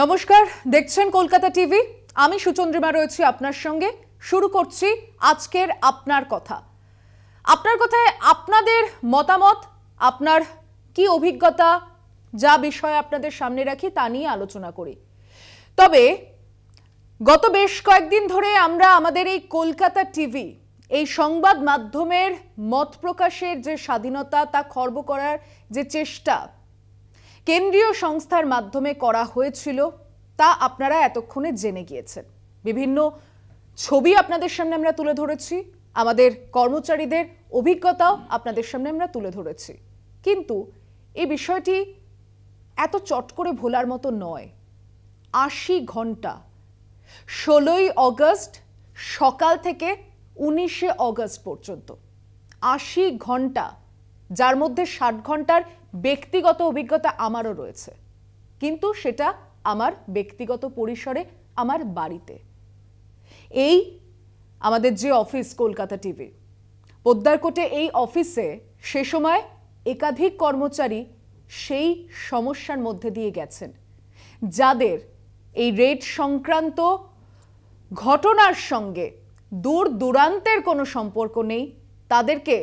নমস্কার দেখছেন কলকাতা টিভি আমি সুচন্দ্রিমা রয়েছি আপনার সঙ্গে শুরু করছি আজকের আপনার কথা আপনার কথায় আপনাদের মতামত আপনার কি অভিজ্ঞতা যা বিষয় আপনাদের সামনে রাখি তা নিয়ে আলোচনা করি তবে গত বেশ কয়েকদিন ধরে আমরা আমাদের এই কলকাতা টিভি এই সংবাদ মাধ্যমের মত প্রকাশের যে স্বাধীনতা তা খর্ব করার যে চেষ্টা কেন্দ্রীয় সংস্থার মাধ্যমে করা হয়েছিল তা আপনারা এতক্ষণে জেনে গিয়েছেন বিভিন্ন ছবি আপনাদের সামনে আমরা তুলে ধরেছি আমাদের কর্মচারীদের অভিজ্ঞতাও আপনাদের সামনে আমরা তুলে ধরেছি কিন্তু এই বিষয়টি এত চট করে ভোলার মতো নয় আশি ঘন্টা ষোলোই অগস্ট সকাল থেকে উনিশে অগস্ট পর্যন্ত আশি ঘন্টা যার মধ্যে ষাট ঘন্টার ব্যক্তিগত অভিজ্ঞতা আমারও রয়েছে কিন্তু সেটা আমার ব্যক্তিগত পরিসরে আমার বাড়িতে এই আমাদের যে অফিস কলকাতা টিভি পোদ্দারকোটে এই অফিসে সে সময় একাধিক কর্মচারী সেই সমস্যার মধ্যে দিয়ে গেছেন যাদের এই রেড সংক্রান্ত ঘটনার সঙ্গে দূর দূরান্তের কোনো সম্পর্ক নেই তাদেরকে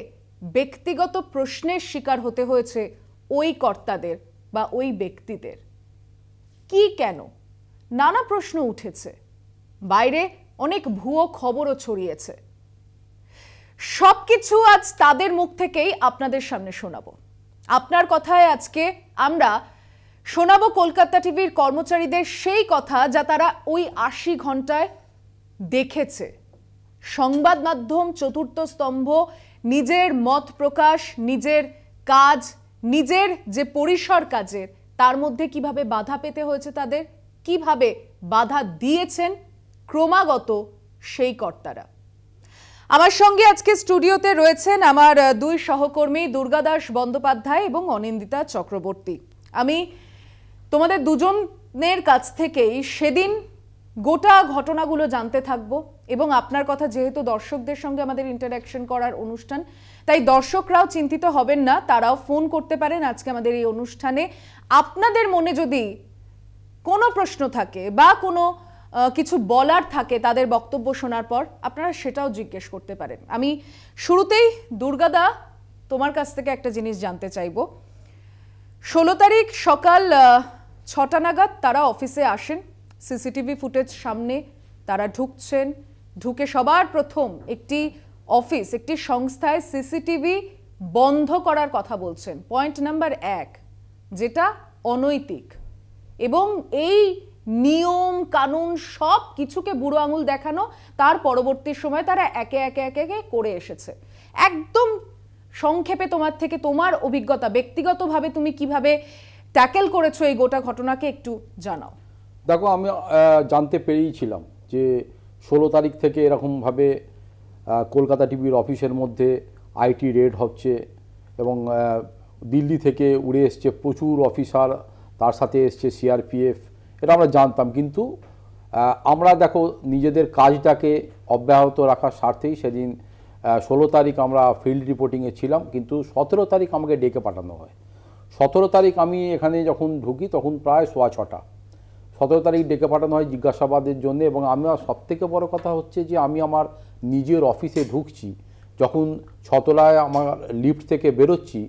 ব্যক্তিগত প্রশ্নের শিকার হতে হয়েছে ওই কর্তাদের বা ওই ব্যক্তিদের কি কেন নানা প্রশ্ন উঠেছে বাইরে অনেক ভুয়ো খবরও ছড়িয়েছে সব কিছু আজ তাদের মুখ থেকেই আপনাদের সামনে শোনাবো আপনার কথায় আজকে আমরা শোনাবো কলকাতা টিভির কর্মচারীদের সেই কথা যা তারা ওই আশি ঘন্টায় দেখেছে সংবাদ মাধ্যম চতুর্থ স্তম্ভ নিজের মত প্রকাশ নিজের কাজ নিজের যে পরিসর কাজের তার মধ্যে কিভাবে বাধা পেতে হয়েছে তাদের কিভাবে বাধা দিয়েছেন ক্রমাগত সেই কর্তারা আমার সঙ্গে আজকে স্টুডিওতে রয়েছেন আমার দুই সহকর্মী দুর্গাদাস বন্দ্যোপাধ্যায় এবং অনিন্দিতা চক্রবর্তী আমি তোমাদের দুজনের কাছ থেকেই সেদিন গোটা ঘটনাগুলো জানতে থাকবো এবং আপনার কথা যেহেতু দর্শকদের সঙ্গে আমাদের ইন্টারাকশন করার অনুষ্ঠান তাই দর্শকরাও চিন্তিত হবেন না তারাও ফোন করতে পারেন আজকে আমাদের এই অনুষ্ঠানে আপনাদের মনে যদি কোনো প্রশ্ন থাকে বা কোনো কিছু বলার থাকে তাদের বক্তব্য শোনার পর আপনারা সেটাও জিজ্ঞেস করতে পারেন আমি শুরুতেই দুর্গাদা তোমার কাছ থেকে একটা জিনিস জানতে চাইব ষোলো তারিখ সকাল ছটা নাগাদ তারা অফিসে আসেন সিসিটিভি ফুটেজ সামনে তারা ঢুকছেন ঢুকে সবার প্রথম একটি অফিস একটি সংস্থায় সিসিটিভি বন্ধ করার কথা বলছেন পয়েন্ট নাম্বার এক যেটা অনৈতিক এবং এই নিয়ম কানুন সব কিছুকে বুড়ো আঙুল দেখানো তার পরবর্তী সময় তারা একে একে একে একে করে এসেছে একদম সংক্ষেপে তোমার থেকে তোমার অভিজ্ঞতা ব্যক্তিগতভাবে তুমি কিভাবে ট্যাকেল করেছো এই গোটা ঘটনাকে একটু জানাও দেখো আমি জানতে পেরেইছিলাম যে ষোলো তারিখ থেকে এরকমভাবে কলকাতা টিভির অফিসের মধ্যে আইটি রেড হচ্ছে এবং দিল্লি থেকে উড়ে এসছে প্রচুর অফিসার তার সাথে এসছে সিআরপিএফ এটা আমরা জানতাম কিন্তু আমরা দেখো নিজেদের কাজটাকে অব্যাহত রাখার স্বার্থেই সেদিন ষোলো তারিখ আমরা ফিল্ড রিপোর্টিংয়ে ছিলাম কিন্তু সতেরো তারিখ আমাকে ডেকে পাঠানো হয় সতেরো তারিখ আমি এখানে যখন ঢুকি তখন প্রায় সোয়া ছটা সতেরো তারিখ ডেকে পাঠানো হয় জিজ্ঞাসাবাদের জন্য এবং আমার সবথেকে বড় কথা হচ্ছে যে আমি আমার নিজের অফিসে ঢুকছি যখন ছতলায় আমার লিফট থেকে বেরোচ্ছি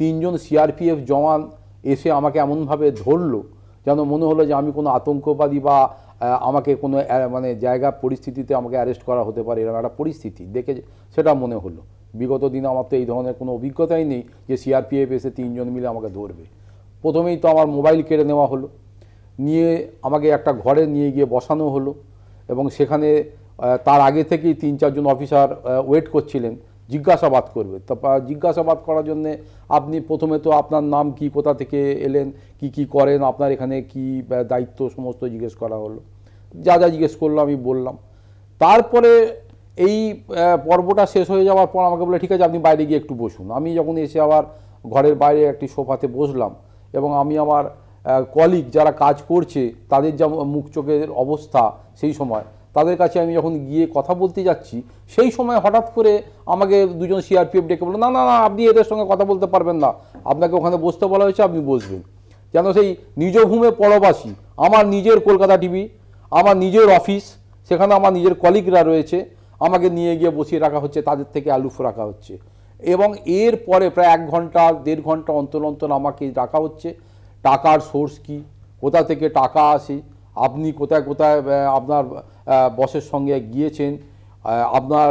তিনজন সিআরপিএফ জওয়ান এসে আমাকে এমনভাবে ধরলো যেন মনে হলো যে আমি কোনো আতঙ্কবাদী বা আমাকে কোনো মানে জায়গা পরিস্থিতিতে আমাকে অ্যারেস্ট করা হতে পারে এরকম একটা পরিস্থিতি দেখে সেটা মনে হলো বিগত দিনে আমার তো এই ধরনের কোনো অভিজ্ঞতাই নেই যে সিআরপিএফ এসে তিনজন মিলে আমাকে ধরবে প্রথমেই তো আমার মোবাইল কেড়ে নেওয়া হলো নিয়ে আমাকে একটা ঘরে নিয়ে গিয়ে বসানো হলো এবং সেখানে তার আগে থেকেই তিন চারজন অফিসার ওয়েট করছিলেন জিজ্ঞাসাবাদ করবে তারপর জিজ্ঞাসাবাদ করার জন্যে আপনি প্রথমে তো আপনার নাম কি কোথা থেকে এলেন কি কি করেন আপনার এখানে কি দায়িত্ব সমস্ত জিজ্ঞেস করা হলো যা যা জিজ্ঞেস করলো আমি বললাম তারপরে এই পর্বটা শেষ হয়ে যাওয়ার পর আমাকে বলে ঠিক আছে আপনি বাইরে গিয়ে একটু বসুন আমি যখন এসে আবার ঘরের বাইরে একটি সোফাতে বসলাম এবং আমি আমার কলিগ যারা কাজ করছে তাদের যা মুখ চোখের অবস্থা সেই সময় তাদের কাছে আমি যখন গিয়ে কথা বলতে যাচ্ছি সেই সময় হঠাৎ করে আমাকে দুজন সিআরপিএফ ডেকে বললো না না না আপনি এদের সঙ্গে কথা বলতে পারবেন না আপনাকে ওখানে বসতে বলা হয়েছে আপনি বসবেন যেন সেই নিজ ভূমে পরবাসী আমার নিজের কলকাতা টিভি আমার নিজের অফিস সেখানে আমার নিজের কলিগরা রয়েছে আমাকে নিয়ে গিয়ে বসিয়ে রাখা হচ্ছে তাদের থেকে আলুফ রাখা হচ্ছে এবং এর পরে প্রায় এক ঘন্টা দেড় ঘন্টা অন্তর অন্তর আমাকে রাখা হচ্ছে টাকার সোর্স কি কোথা থেকে টাকা আসে আপনি কোথায় কোথায় আপনার বসের সঙ্গে গিয়েছেন আপনার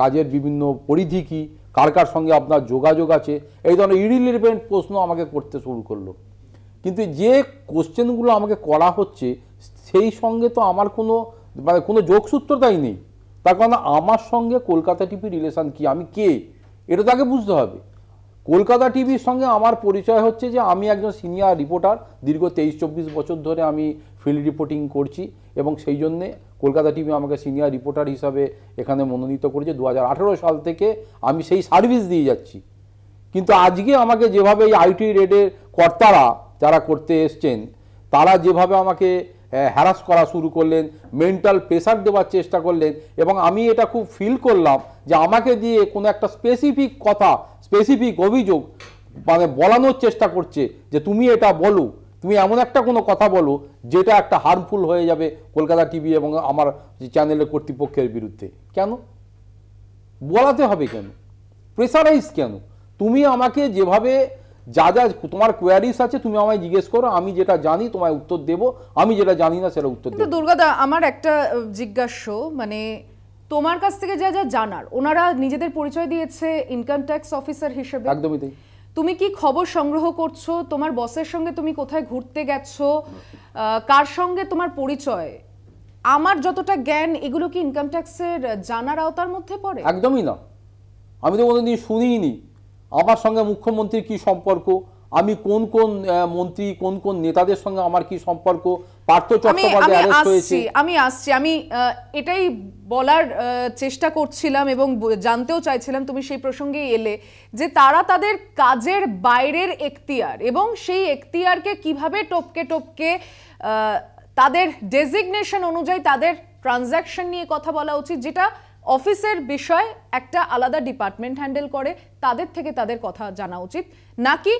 কাজের বিভিন্ন পরিধি কী কার কার সঙ্গে আপনার যোগাযোগ আছে এই ধরনের ইরিলিভেন্ট প্রশ্ন আমাকে করতে শুরু করলো কিন্তু যে কোশ্চেনগুলো আমাকে করা হচ্ছে সেই সঙ্গে তো আমার কোনো মানে কোনো যোগসূত্রতাই নেই তার কারণ আমার সঙ্গে কলকাতা টিভি রিলেশান কি আমি কে এটা তাকে বুঝতে হবে কলকাতা টিভির সঙ্গে আমার পরিচয় হচ্ছে যে আমি একজন সিনিয়র রিপোর্টার দীর্ঘ তেইশ চব্বিশ বছর ধরে আমি ফিল্ড রিপোর্টিং করছি এবং সেই জন্যে কলকাতা টিভি আমাকে সিনিয়র রিপোর্টার হিসাবে এখানে মনোনীত করেছে দু সাল থেকে আমি সেই সার্ভিস দিয়ে যাচ্ছি কিন্তু আজকে আমাকে যেভাবে এই আইটি রেডের কর্তারা যারা করতে এসছেন তারা যেভাবে আমাকে হ্যারাস করা শুরু করলেন মেন্টাল প্রেশার দেওয়ার চেষ্টা করলেন এবং আমি এটা খুব ফিল করলাম যে আমাকে দিয়ে কোনো একটা স্পেসিফিক কথা স্পেসিফিক অভিযোগ মানে বলানোর চেষ্টা করছে যে তুমি এটা বলো তুমি এমন একটা কোনো কথা বলো যেটা একটা হার্মফুল হয়ে যাবে কলকাতা টিভি এবং আমার চ্যানেলের কর্তৃপক্ষের বিরুদ্ধে কেন বলাতে হবে কেন প্রেসারাইজ কেন তুমি আমাকে যেভাবে যা যা তোমার কোয়ারিস আছে তুমি আমায় জিজ্ঞেস করো আমি যেটা জানি তোমায় উত্তর দেব আমি যেটা জানি না সেটা উত্তর দুর্গাদা আমার একটা জিজ্ঞাস্য মানে তোমার কাছ থেকে যা যা জানার ওনারা নিজেদের পরিচয় দিয়েছে ইনকাম ট্যাক্স অফিসার হিসেবে একদমই তাই তুমি কি খবর সংগ্রহ করছো তোমার বসের সঙ্গে তুমি কোথায় ঘুরতে গেছো কার সঙ্গে তোমার পরিচয় আমার যতটা জ্ঞান এগুলো কি ইনকাম ট্যাক্সের জানার আওতার মধ্যে পড়ে একদমই না আমি তো কোনোদিন শুনিই নি আমার সঙ্গে মুখ্যমন্ত্রীর কি সম্পর্ক আমি কোন কোন মন্ত্রী কোন কোন নেতাদের সঙ্গে আমার কি সম্পর্ক পার্থ চট্টোপাধ্যায় হয়েছে আমি আসছি আমি এটাই বলার চেষ্টা করছিলাম এবং জানতেও চাইছিলাম তুমি সেই প্রসঙ্গে এলে যে তারা তাদের কাজের বাইরের এখতিয়ার এবং সেই এখতিয়ারকে কিভাবে টপকে টপকে তাদের ডেজিগনেশন অনুযায়ী তাদের ট্রানজ্যাকশন নিয়ে কথা বলা উচিত যেটা অফিসের বিষয় একটা আলাদা ডিপার্টমেন্ট হ্যান্ডেল করে তাদের থেকে তাদের কথা জানা উচিত নাকি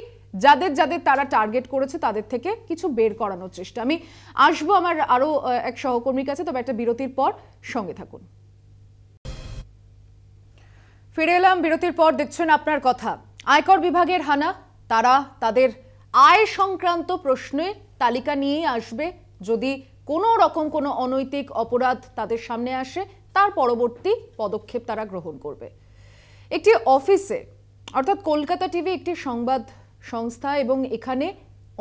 যাদের যাদের তারা টার্গেট করেছে তাদের থেকে কিছু বের করানোর চেষ্টা আমি আসবো আমার আরও এক সহকর্মীর কাছে তবে একটা বিরতির পর সঙ্গে থাকুন ফিরে এলাম বিরতির পর দেখছেন আপনার কথা আয়কর বিভাগের হানা তারা তাদের আয় সংক্রান্ত প্রশ্নে তালিকা নিয়েই আসবে যদি কোনো রকম কোনো অনৈতিক অপরাধ তাদের সামনে আসে তার পরবর্তী পদক্ষেপ তারা গ্রহণ করবে একটি অফিসে অর্থাৎ কলকাতা টিভি একটি সংবাদ সংস্থা এবং এখানে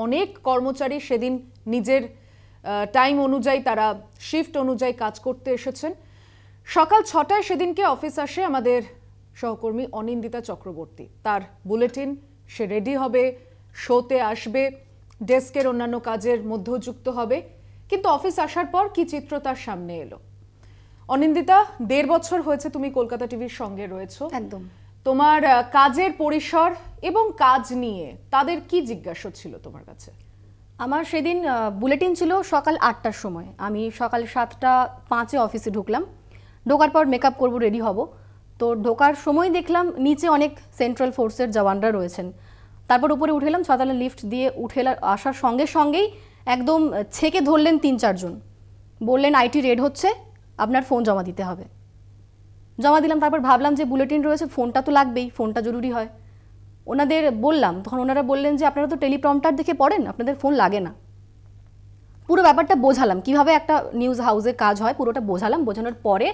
অনেক কর্মচারী সেদিন নিজের টাইম অনুযায়ী তারা শিফট অনুযায়ী কাজ করতে এসেছেন সকাল ছটায় সেদিনকে অফিস আসে আমাদের সহকর্মী অনিন্দিতা চক্রবর্তী তার বুলেটিন সে রেডি হবে শোতে আসবে ডেস্কের অন্যান্য কাজের মধ্যেও যুক্ত হবে কিন্তু অফিস আসার পর কি চিত্র তার সামনে এলো অনিন্দিতা দেড় বছর হয়েছে তুমি কলকাতা টিভির সঙ্গে রয়েছো একদম তোমার কাজের পরিসর এবং কাজ নিয়ে তাদের কি জিজ্ঞাসা ছিল তোমার কাছে আমার সেদিন বুলেটিন ছিল সকাল আটটার সময় আমি সকাল সাতটা পাঁচে অফিসে ঢুকলাম ঢোকার পর মেকআপ করব রেডি হব তো ঢোকার সময় দেখলাম নিচে অনেক সেন্ট্রাল ফোর্সের জওয়ানরা রয়েছেন তারপর উপরে উঠেলাম ছতলা লিফট দিয়ে উঠে আসার সঙ্গে সঙ্গেই একদম ছেকে ধরলেন তিন চারজন বললেন আইটি রেড হচ্ছে আপনার ফোন জমা দিতে হবে জমা দিলাম তারপর ভাবলাম যে বুলেটিন রয়েছে ফোনটা তো লাগবেই ফোনটা জরুরি হয় ওনাদের বললাম তখন ওনারা বললেন যে আপনারা তো টেলিপ্রমটার দেখে পড়েন আপনাদের ফোন লাগে না পুরো ব্যাপারটা বোঝালাম কিভাবে একটা নিউজ হাউসে কাজ হয় পুরোটা বোঝালাম বোঝানোর পরে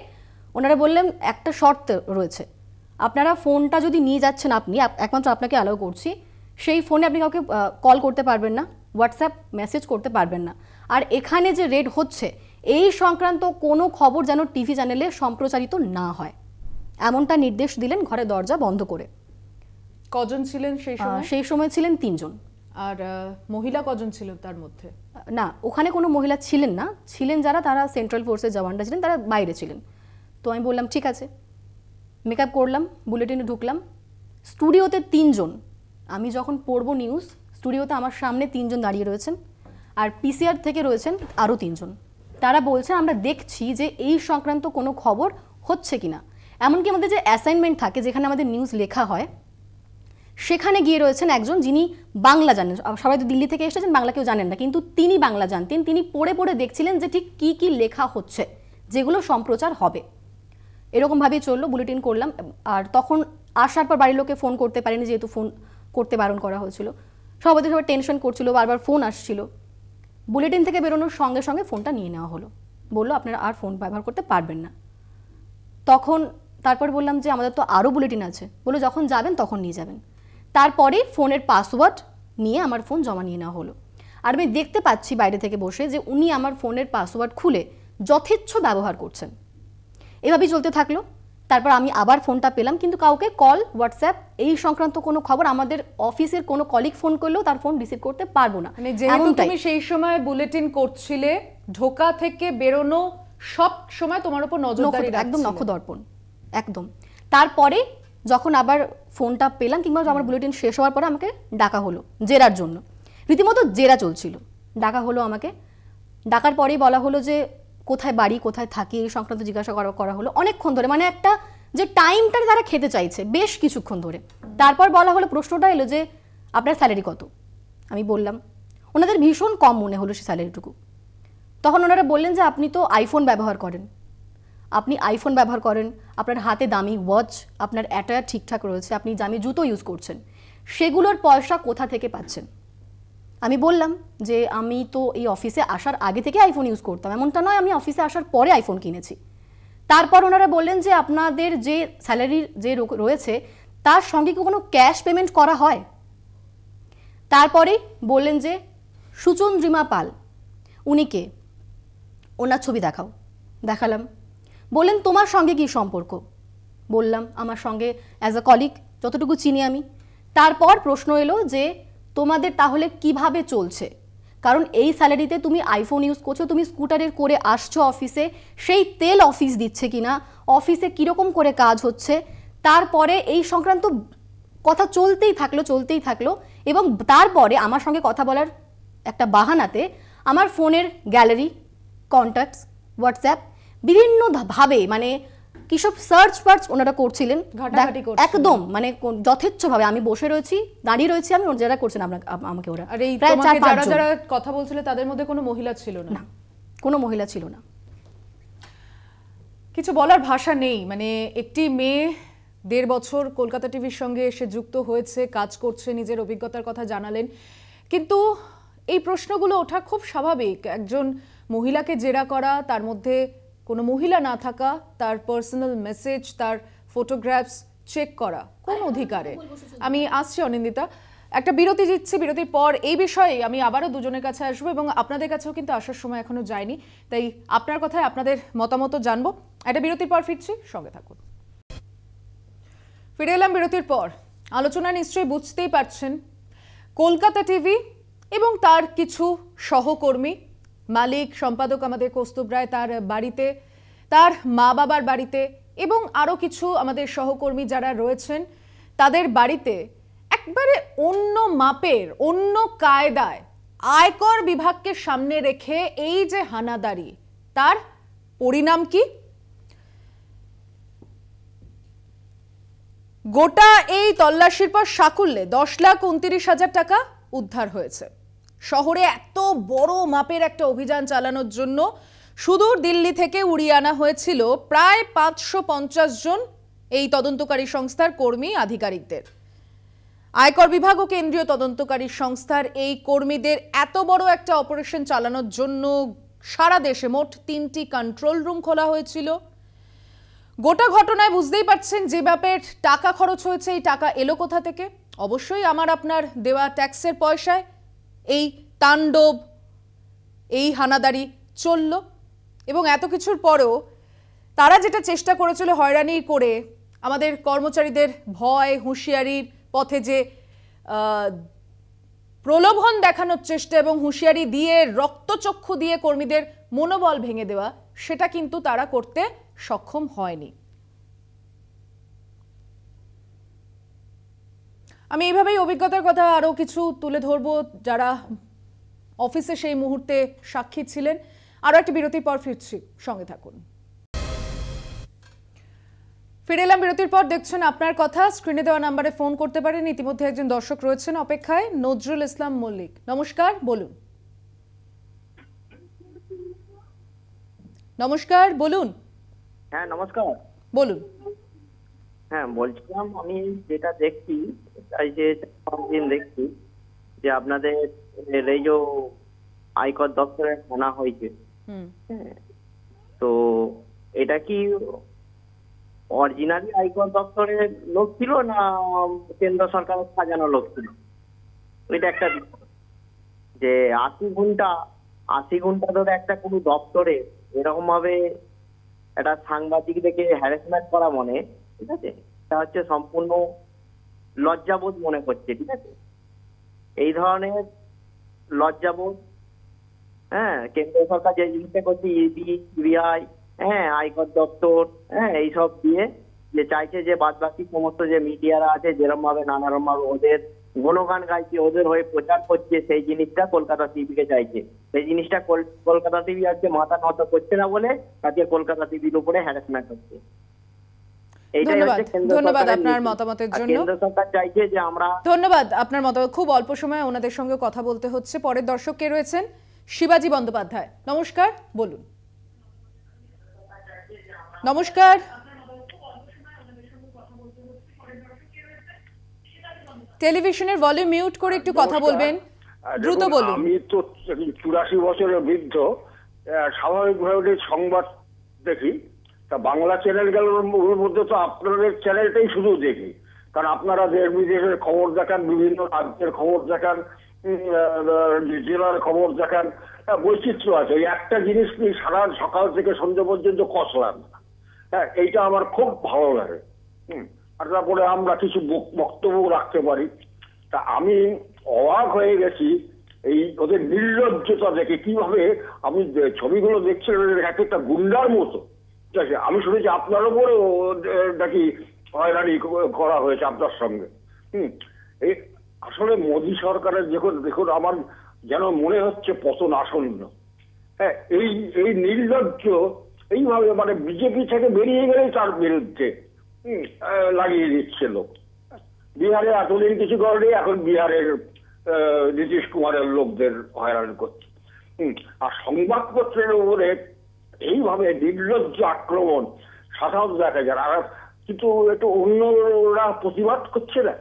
ওনারা বললেন একটা শর্ত রয়েছে আপনারা ফোনটা যদি নিয়ে যাচ্ছেন আপনি একমাত্র আপনাকে অ্যালাউ করছি সেই ফোনে আপনি কাউকে কল করতে পারবেন না হোয়াটসঅ্যাপ মেসেজ করতে পারবেন না আর এখানে যে রেড হচ্ছে এই সংক্রান্ত কোনো খবর যেন টিভি চ্যানেলে সম্প্রচারিত না হয় এমনটা নির্দেশ দিলেন ঘরে দরজা বন্ধ করে কজন ছিলেন সেই সময় সেই সময় ছিলেন তিনজন আর মহিলা কজন ছিল তার মধ্যে না ওখানে কোনো মহিলা ছিলেন না ছিলেন যারা তারা সেন্ট্রাল ফোর্সের জওয়ানরা ছিলেন তারা বাইরে ছিলেন তো আমি বললাম ঠিক আছে মেকআপ করলাম বুলেটিনে ঢুকলাম স্টুডিওতে তিনজন আমি যখন পড়ব নিউজ স্টুডিওতে আমার সামনে তিনজন দাঁড়িয়ে রয়েছেন আর পিসিআর থেকে রয়েছেন আরও তিনজন তারা বলছে আমরা দেখছি যে এই সংক্রান্ত কোনো খবর হচ্ছে কি না এমনকি আমাদের যে অ্যাসাইনমেন্ট থাকে যেখানে আমাদের নিউজ লেখা হয় সেখানে গিয়ে রয়েছেন একজন যিনি বাংলা জানেন সবাই তো দিল্লি থেকে এসেছেন বাংলা কেউ জানেন না কিন্তু তিনি বাংলা জানতেন তিনি পড়ে পড়ে দেখছিলেন যে ঠিক কি কি লেখা হচ্ছে যেগুলো সম্প্রচার হবে এরকমভাবেই চললো বুলেটিন করলাম আর তখন আসার পর বাড়ির লোকে ফোন করতে পারেনি যেহেতু ফোন করতে বারণ করা হয়েছিল সবাই সবাই টেনশন করছিলো বারবার ফোন আসছিলো বুলেটিন থেকে বেরোনোর সঙ্গে সঙ্গে ফোনটা নিয়ে নেওয়া হলো বললো আপনারা আর ফোন ব্যবহার করতে পারবেন না তখন তারপর বললাম যে আমাদের তো আরও বুলেটিন আছে বললো যখন যাবেন তখন নিয়ে যাবেন তারপরে ফোনের পাসওয়ার্ড নিয়ে আমার ফোন জমা নিয়ে নেওয়া হলো আর আমি দেখতে পাচ্ছি বাইরে থেকে বসে যে উনি আমার ফোনের পাসওয়ার্ড খুলে যথেচ্ছ ব্যবহার করছেন এভাবেই চলতে থাকলো তারপর আমি আবার ফোনটা পেলাম কিন্তু কাউকে কল হোয়াটসঅ্যাপ এই সংক্রান্ত কোনো খবর আমাদের অফিসের কোনো কলিগ ফোন করলেও তার ফোন রিসিভ করতে পারবো না মানে যেহেতু তুমি সেই সময় বুলেটিন করছিলে ঢোকা থেকে বেরোনো সব সময় তোমার উপর নজর একদম দর্পণ একদম তারপরে যখন আবার ফোনটা পেলাম কিংবা আমার বুলেটিন শেষ হওয়ার পরে আমাকে ডাকা হলো জেরার জন্য রীতিমতো জেরা চলছিল ডাকা হলো আমাকে ডাকার পরেই বলা হলো যে কোথায় বাড়ি কোথায় থাকে এই সংক্রান্ত জিজ্ঞাসা করা করা হলো অনেকক্ষণ ধরে মানে একটা যে টাইমটা তারা খেতে চাইছে বেশ কিছুক্ষণ ধরে তারপর বলা হলো প্রশ্নটা এলো যে আপনার স্যালারি কত আমি বললাম ওনাদের ভীষণ কম মনে হলো সে স্যালারিটুকু তখন ওনারা বললেন যে আপনি তো আইফোন ব্যবহার করেন আপনি আইফোন ব্যবহার করেন আপনার হাতে দামি ওয়াচ আপনার অ্যাটায়ার ঠিকঠাক রয়েছে আপনি দামি জুতো ইউজ করছেন সেগুলোর পয়সা কোথা থেকে পাচ্ছেন আমি বললাম যে আমি তো এই অফিসে আসার আগে থেকে আইফোন ইউজ করতাম এমনটা নয় আমি অফিসে আসার পরে আইফোন কিনেছি তারপর ওনারা বললেন যে আপনাদের যে স্যালারির যে রয়েছে তার সঙ্গে কি কোনো ক্যাশ পেমেন্ট করা হয় তারপরে বললেন যে সুচন্দ্রিমা পাল উনিকে ওনার ছবি দেখাও দেখালাম বললেন তোমার সঙ্গে কি সম্পর্ক বললাম আমার সঙ্গে অ্যাজ আ কলিগ যতটুকু চিনি আমি তারপর প্রশ্ন এলো যে তোমাদের তাহলে কিভাবে চলছে কারণ এই স্যালারিতে তুমি আইফোন ইউজ করছো তুমি স্কুটারের করে আসছো অফিসে সেই তেল অফিস দিচ্ছে কি না অফিসে কীরকম করে কাজ হচ্ছে তারপরে এই সংক্রান্ত কথা চলতেই থাকলো চলতেই থাকলো এবং তারপরে আমার সঙ্গে কথা বলার একটা বাহানাতে আমার ফোনের গ্যালারি কন্ট্যাক্টস হোয়াটসঅ্যাপ বিভিন্নভাবে মানে কিসব সার্চ ফার্চ ওনারা করছিলেন একদম মানে যথেচ্ছ ভাবে আমি বসে রয়েছি দাঁড়িয়ে রয়েছি আমি যারা করছেন আমাকে ওরা যারা যারা কথা বলছিল তাদের মধ্যে কোনো মহিলা ছিল না কোনো মহিলা ছিল না কিছু বলার ভাষা নেই মানে একটি মেয়ে দেড় বছর কলকাতা টিভির সঙ্গে এসে যুক্ত হয়েছে কাজ করছে নিজের অভিজ্ঞতার কথা জানালেন কিন্তু এই প্রশ্নগুলো ওঠা খুব স্বাভাবিক একজন মহিলাকে জেরা করা তার মধ্যে কোনো মহিলা না থাকা তার পার্সোনাল মেসেজ তার ফটোগ্রাফস চেক করা কোন অধিকারে আমি আসছি অনিন্দিতা একটা বিরতি দিচ্ছি বিরতির পর এই বিষয়ে আমি আবারও দুজনের কাছে আসবো এবং আপনাদের কাছেও কিন্তু আসার সময় এখনো যায়নি তাই আপনার কথায় আপনাদের মতামত জানবো একটা বিরতির পর ফিরছি সঙ্গে থাকুন ফিরে এলাম বিরতির পর আলোচনা নিশ্চয়ই বুঝতেই পারছেন কলকাতা টিভি এবং তার কিছু সহকর্মী মালিক সম্পাদক আমাদের কৌস্তুভ রায় তার বাড়িতে তার মা বাবার বাড়িতে এবং আরও কিছু আমাদের সহকর্মী যারা রয়েছেন তাদের বাড়িতে একবারে অন্য মাপের অন্য কায়দায় আয়কর বিভাগকে সামনে রেখে এই যে হানাদারি তার পরিণাম কি গোটা এই তল্লাশির পর সাকুল্যে দশ লাখ উনত্রিশ হাজার টাকা উদ্ধার হয়েছে শহরে এত বড় মাপের একটা অভিযান চালানোর জন্য সুদূর দিল্লি থেকে উড়িয়ে আনা হয়েছিল প্রায় পাঁচশো জন এই তদন্তকারী সংস্থার কর্মী আধিকারিকদের আয়কর বিভাগ ও কেন্দ্রীয় তদন্তকারী সংস্থার এই কর্মীদের এত বড় একটা অপারেশন চালানোর জন্য সারা দেশে মোট তিনটি কন্ট্রোল রুম খোলা হয়েছিল গোটা ঘটনায় বুঝতেই পারছেন যে ব্যাপের টাকা খরচ হয়েছে এই টাকা এলো কোথা থেকে অবশ্যই আমার আপনার দেওয়া ট্যাক্সের পয়সায় এই তাণ্ডব এই হানাদারি চলল এবং এত কিছুর পরেও তারা যেটা চেষ্টা করেছিল হয়রানি করে আমাদের কর্মচারীদের ভয় হুঁশিয়ারির পথে যে প্রলোভন দেখানোর চেষ্টা এবং হুঁশিয়ারি দিয়ে রক্তচক্ষু দিয়ে কর্মীদের মনোবল ভেঙে দেওয়া সেটা কিন্তু তারা করতে সক্ষম হয়নি আমি এইভাবেই অভিজ্ঞতার কথা আরও কিছু তুলে ধরব যারা অফিসে সেই মুহূর্তে সাক্ষী ছিলেন আরও একটা বিরতির পর ফিরছি সঙ্গে থাকুন ফিরে এলাম বিরতির পর দেখছেন আপনার কথা স্ক্রিনে দেওয়া নাম্বারে ফোন করতে পারেন ইতিমধ্যে একজন দর্শক রয়েছেন অপেক্ষায় নজরুল ইসলাম মল্লিক নমস্কার বলুন নমস্কার বলুন হ্যাঁ নমস্কার বলুন হ্যাঁ বলছিলাম আমি যেটা দেখছি যে দিন দেখছি যে আপনাদের এই যে আয়কর দপ্তরে আনা হয়েছে হ্যাঁ, তো এটা কি অরিজিনালি আয়কর দপ্তরের লোক ছিল না কেন্দ্র সরকারের সাজানো লোক ছিল এটা একটা যে আশি ঘন্টা আশি ঘন্টা ধরে একটা কোনো দপ্তরে এরকম ভাবে একটা সাংবাদিক দেখে হ্যারাসমেন্ট করা মনে ঠিক আছে এটা হচ্ছে সম্পূর্ণ লজ্জাবোধ মনে করছে ঠিক আছে এই ধরনের লজ্জাবোধ হ্যাঁ কেন্দ্র সরকার যে জিনিসটা করছে ইডি সিবিআই হ্যাঁ আয়কর দপ্তর হ্যাঁ এইসব দিয়ে যে চাইছে যে বাদ বাকি সমস্ত যে মিডিয়ারা আছে যেরকম ভাবে নানারকম ভাবে ওদের গুণগান গাইছে ওদের হয়ে প্রচার করছে সেই জিনিসটা কলকাতা টিভিকে চাইছে সেই জিনিসটা কলকাতা টিভি আজকে মাথা নত করছে না বলে আজকে কলকাতা টিভির উপরে হ্যারাসমেন্ট হচ্ছে ধন্যবাদ আপনার মতামত খুব অল্প সময়ে ওনাদের সঙ্গে কথা বলতে হচ্ছে পরের দর্শক কে রয়েছেন বন্দ্যোপাধ্যায় নমস্কার বলুন নমস্কার টেলিভিশনের ভলিউম মিউট করে একটু কথা বলবেন দ্রুত বলুন আমি তো চুরাশি বছরের বৃদ্ধ স্বাভাবিকভাবে সংবাদ দেখি তা বাংলা চ্যানেলগুলোর মধ্যে তো আপনাদের চ্যানেলটাই শুধু দেখি কারণ আপনারা দেশ বিদেশের খবর দেখান বিভিন্ন রাজ্যের খবর দেখান জেলার খবর দেখান হ্যাঁ, বৈচিত্র্য আছে ওই একটা জিনিস নিয়ে সারা সকাল থেকে সন্ধ্যা পর্যন্ত কষলাম হ্যাঁ এইটা আমার খুব ভালো লাগে হুম আর তারপরে আমরা কিছু বক্তব্য রাখতে পারি তা আমি অবাক হয়ে গেছি এই ওদের নির্লজ্জতা দেখে কিভাবে আমি ছবিগুলো দেখছিলাম এক একটা গুন্ডার মতো আমি শুনেছি আপনার উপরেও নাকি হয়রানি করা হয়েছে আপনার সঙ্গে হুম এই আসলে মোদী সরকারের দেখুন দেখুন আমার যেন মনে হচ্ছে পতন আসন্ন হ্যাঁ এই এই নির্লজ্জ এইভাবে মানে বিজেপি থেকে বেরিয়ে গেলেই তার বিরুদ্ধে লাগিয়ে দিচ্ছে লোক বিহারে এতদিন কিছু করেনি এখন বিহারের নীতিশ কুমারের লোকদের হয়রান করছে আর সংবাদপত্রের উপরে এইভাবে নির্লজ্জ আক্রমণ সাধারণ দেখা যায় আর কিন্তু একটু অন্যরা প্রতিবাদ করছে না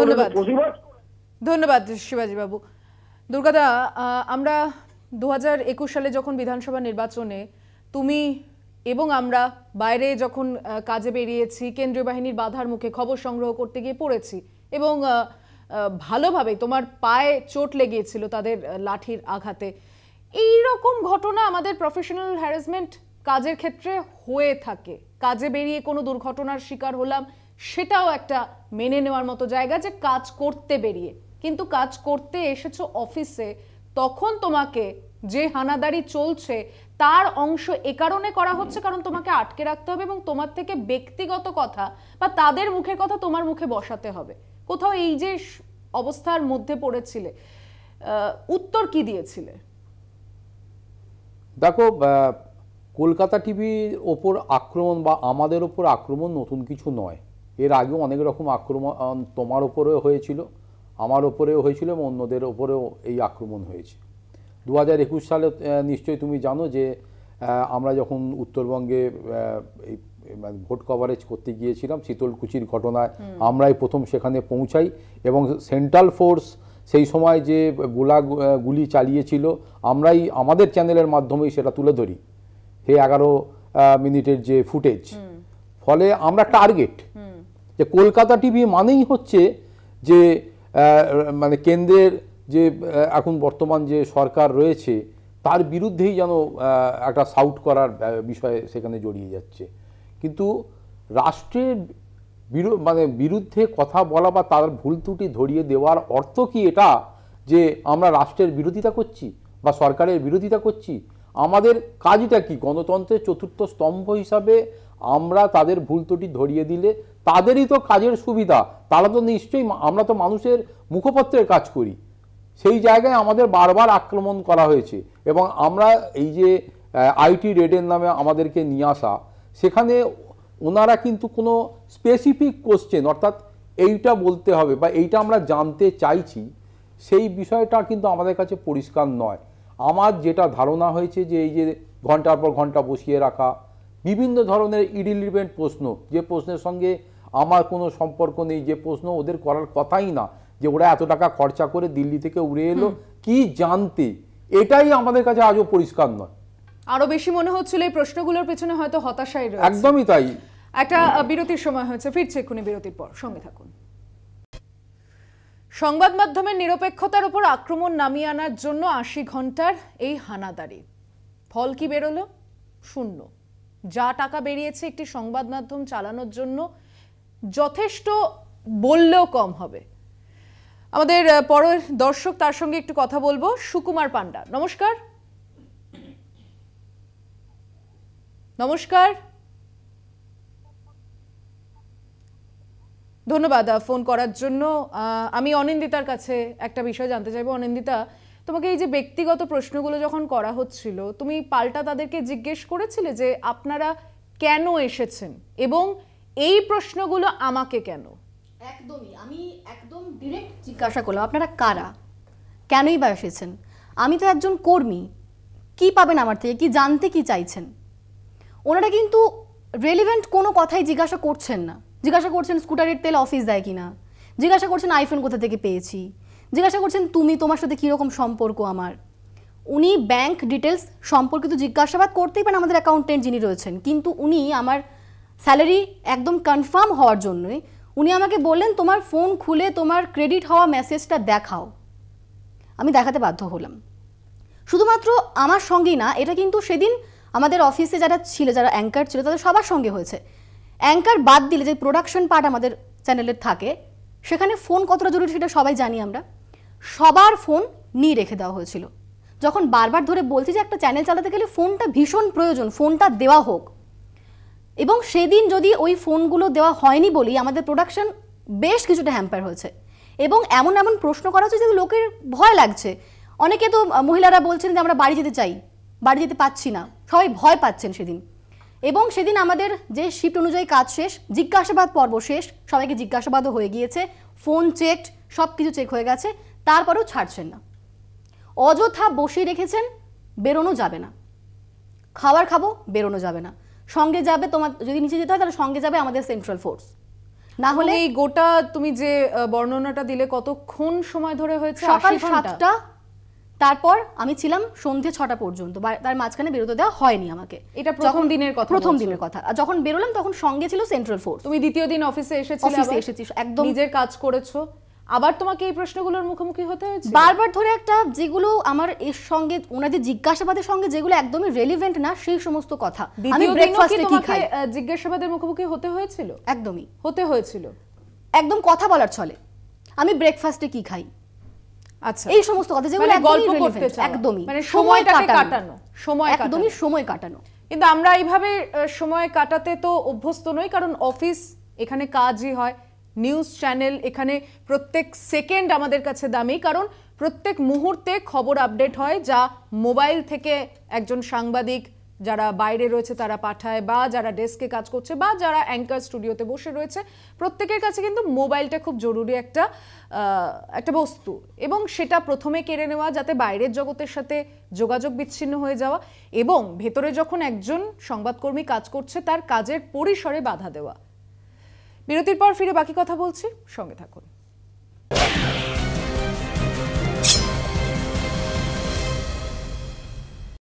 ধন্যবাদ ধন্যবাদ শিবাজী বাবু দুর্গাদা আমরা দু সালে যখন বিধানসভা নির্বাচনে তুমি এবং আমরা বাইরে যখন কাজে বেরিয়েছি কেন্দ্রীয় বাহিনীর বাধার মুখে খবর সংগ্রহ করতে গিয়ে পড়েছি এবং ভালোভাবে তোমার পায়ে চোট লেগিয়েছিল তাদের লাঠির আঘাতে এই রকম ঘটনা আমাদের প্রফেশনাল হ্যারাসমেন্ট কাজের ক্ষেত্রে হয়ে থাকে কাজে বেরিয়ে কোনো দুর্ঘটনার শিকার হলাম সেটাও একটা মেনে নেওয়ার মতো জায়গা যে কাজ করতে বেরিয়ে কিন্তু কাজ করতে এসেছো অফিসে তখন তোমাকে যে হানাদারি চলছে তার অংশ এ কারণে করা হচ্ছে কারণ তোমাকে আটকে রাখতে হবে এবং তোমার থেকে ব্যক্তিগত কথা বা তাদের মুখের কথা তোমার মুখে বসাতে হবে কোথাও এই যে অবস্থার মধ্যে পড়েছিলে উত্তর কি দিয়েছিলে দেখো কলকাতা টিভির ওপর আক্রমণ বা আমাদের ওপর আক্রমণ নতুন কিছু নয় এর আগেও অনেক রকম আক্রমণ তোমার ওপরেও হয়েছিল আমার ওপরেও হয়েছিল এবং অন্যদের ওপরেও এই আক্রমণ হয়েছে দু হাজার একুশ সালে নিশ্চয়ই তুমি জানো যে আমরা যখন উত্তরবঙ্গে এই মানে ভোট কভারেজ করতে গিয়েছিলাম শীতলকুচির ঘটনায় আমরাই প্রথম সেখানে পৌঁছাই এবং সেন্ট্রাল ফোর্স সেই সময় যে গোলা গুলি চালিয়েছিল আমরাই আমাদের চ্যানেলের মাধ্যমেই সেটা তুলে ধরি হে এগারো মিনিটের যে ফুটেজ ফলে আমরা টার্গেট যে কলকাতা টিভি মানেই হচ্ছে যে মানে কেন্দ্রের যে এখন বর্তমান যে সরকার রয়েছে তার বিরুদ্ধেই যেন একটা সাউট করার বিষয়ে সেখানে জড়িয়ে যাচ্ছে কিন্তু রাষ্ট্রের মানে বিরুদ্ধে কথা বলা বা তার ভুল ত্রুটি ধরিয়ে দেওয়ার অর্থ কি এটা যে আমরা রাষ্ট্রের বিরোধিতা করছি বা সরকারের বিরোধিতা করছি আমাদের কাজটা কি গণতন্ত্রের চতুর্থ স্তম্ভ হিসাবে আমরা তাদের ভুল ত্রুটি ধরিয়ে দিলে তাদেরই তো কাজের সুবিধা তারা তো নিশ্চয়ই আমরা তো মানুষের মুখপত্রের কাজ করি সেই জায়গায় আমাদের বারবার আক্রমণ করা হয়েছে এবং আমরা এই যে আইটি রেডের নামে আমাদেরকে নিয়ে আসা সেখানে ওনারা কিন্তু কোনো স্পেসিফিক কোশ্চেন অর্থাৎ এইটা বলতে হবে বা এইটা আমরা জানতে চাইছি সেই বিষয়টা কিন্তু আমাদের কাছে পরিষ্কার নয় আমার যেটা ধারণা হয়েছে যে এই যে ঘন্টার পর ঘন্টা বসিয়ে রাখা বিভিন্ন ধরনের ইরিলিভেন্ট প্রশ্ন যে প্রশ্নের সঙ্গে আমার কোনো সম্পর্ক নেই যে প্রশ্ন ওদের করার কথাই না যে ওরা এত টাকা খরচা করে দিল্লি থেকে উড়ে এলো কি জানতে এটাই আমাদের কাছে আজও পরিষ্কার নয় আরো বেশি মনে হচ্ছিল এই প্রশ্নগুলোর পেছনে হয়তো হতাশাই একদমই তাই একটা বিরতির সময় হয়েছে ফিরছে এক্ষুনি বিরতির পর সঙ্গে থাকুন সংবাদ মাধ্যমের নিরপেক্ষতার উপর আক্রমণ নামিয়ে আনার জন্য আশি ঘন্টার এই হানাদারি ফল কি বেরোলো শূন্য যা টাকা বেরিয়েছে একটি সংবাদ মাধ্যম চালানোর জন্য যথেষ্ট বললেও কম হবে আমাদের পর দর্শক তার সঙ্গে একটু কথা বলবো সুকুমার পান্ডা নমস্কার নমস্কার ধন্যবাদ ফোন করার জন্য আমি অনিন্দিতার কাছে একটা বিষয় জানতে চাইবো অনিন্দিতা তোমাকে এই যে ব্যক্তিগত প্রশ্নগুলো যখন করা হচ্ছিল তুমি পাল্টা তাদেরকে জিজ্ঞেস করেছিলে যে আপনারা কেন এসেছেন এবং এই প্রশ্নগুলো আমাকে কেন একদমই আমি একদম ডিরেক্ট জিজ্ঞাসা করলাম আপনারা কারা কেনই বা এসেছেন আমি তো একজন কর্মী কি পাবেন আমার থেকে কি জানতে কি চাইছেন ওনারা কিন্তু রেলিভেন্ট কোনো কথাই জিজ্ঞাসা করছেন না জিজ্ঞাসা করছেন স্কুটারের তেল অফিস দেয় কিনা জিজ্ঞাসা করছেন আইফোন কোথা থেকে পেয়েছি জিজ্ঞাসা করছেন তুমি তোমার সাথে কীরকম সম্পর্ক আমার উনি ব্যাংক ডিটেলস সম্পর্কিত জিজ্ঞাসাবাদ করতেই পারেন আমাদের অ্যাকাউন্টেন্ট যিনি রয়েছেন কিন্তু উনি আমার স্যালারি একদম কনফার্ম হওয়ার জন্যই উনি আমাকে বললেন তোমার ফোন খুলে তোমার ক্রেডিট হওয়া মেসেজটা দেখাও আমি দেখাতে বাধ্য হলাম শুধুমাত্র আমার সঙ্গেই না এটা কিন্তু সেদিন আমাদের অফিসে যারা ছিল যারা অ্যাঙ্কার ছিল তাদের সবার সঙ্গে হয়েছে অ্যাঙ্কার বাদ দিলে যে প্রোডাকশন পার্ট আমাদের চ্যানেলের থাকে সেখানে ফোন কতটা জরুরি সেটা সবাই জানি আমরা সবার ফোন নিয়ে রেখে দেওয়া হয়েছিল যখন বারবার ধরে বলছি যে একটা চ্যানেল চালাতে গেলে ফোনটা ভীষণ প্রয়োজন ফোনটা দেওয়া হোক এবং সেদিন যদি ওই ফোনগুলো দেওয়া হয়নি বলেই আমাদের প্রোডাকশন বেশ কিছুটা হ্যাম্পার হয়েছে এবং এমন এমন প্রশ্ন করা হচ্ছে যে লোকের ভয় লাগছে অনেকে তো মহিলারা বলছেন যে আমরা বাড়ি যেতে চাই বাড়ি যেতে পাচ্ছি না সবাই ভয় পাচ্ছেন সেদিন এবং সেদিন আমাদের যে শিফট অনুযায়ী কাজ শেষ জিজ্ঞাসাবাদ পর্ব শেষ সবাইকে জিজ্ঞাসাবাদও হয়ে গিয়েছে ফোন চেকড সব কিছু চেক হয়ে গেছে তারপরেও ছাড়ছেন না অযথা বসিয়ে রেখেছেন বেরোনো যাবে না খাবার খাবো বেরোনো যাবে না সঙ্গে যাবে তোমার যদি নিচে যেতে হয় তাহলে সঙ্গে যাবে আমাদের সেন্ট্রাল ফোর্স না হলে এই গোটা তুমি যে বর্ণনাটা দিলে কতক্ষণ সময় ধরে হয়েছে সকাল সাতটা তারপর আমি ছিলাম সন্ধে ছটা পর্যন্ত তার মাঝখানে বেরোতে দেওয়া হয়নি আমাকে এটা প্রথম দিনের কথা প্রথম দিনের কথা আর যখন বেরোলাম তখন সঙ্গে ছিল সেন্ট্রাল ফোর্স তুমি দ্বিতীয় দিন অফিসে এসেছিলে এসেছি একদম নিজের কাজ করেছো আবার তোমাকে এই প্রশ্নগুলোর মুখোমুখি হতে হয়েছে বারবার ধরে একটা যেগুলো আমার এর সঙ্গে ওনাদের জিজ্ঞাসাবাদের সঙ্গে যেগুলো একদমই রেলিভেন্ট না সেই সমস্ত কথা আমি ব্রেকফাস্টে কি খাই জিজ্ঞাসাবাদের মুখোমুখি হতে হয়েছিল একদমই হতে হয়েছিল একদম কথা বলার চলে আমি ব্রেকফাস্টে কি খাই আচ্ছা এই সমস্ত কথা যেগুলো মানে গল্প করতে একদমই মানে সময়টাকে কাটানো সময় একদমই সময় কাটানো কিন্তু আমরা এইভাবে সময় কাটাতে তো অভ্যস্ত নই কারণ অফিস এখানে কাজই হয় নিউজ চ্যানেল এখানে প্রত্যেক সেকেন্ড আমাদের কাছে দামি কারণ প্রত্যেক মুহূর্তে খবর আপডেট হয় যা মোবাইল থেকে একজন সাংবাদিক যারা বাইরে রয়েছে তারা পাঠায় বা যারা ডেস্কে কাজ করছে বা যারা অ্যাঙ্কার স্টুডিওতে বসে রয়েছে প্রত্যেকের কাছে কিন্তু মোবাইলটা খুব জরুরি একটা একটা বস্তু এবং সেটা প্রথমে কেড়ে নেওয়া যাতে বাইরের জগতের সাথে যোগাযোগ বিচ্ছিন্ন হয়ে যাওয়া এবং ভেতরে যখন একজন সংবাদকর্মী কাজ করছে তার কাজের পরিসরে বাধা দেওয়া বিরতির পর ফিরে বাকি কথা বলছি সঙ্গে থাকুন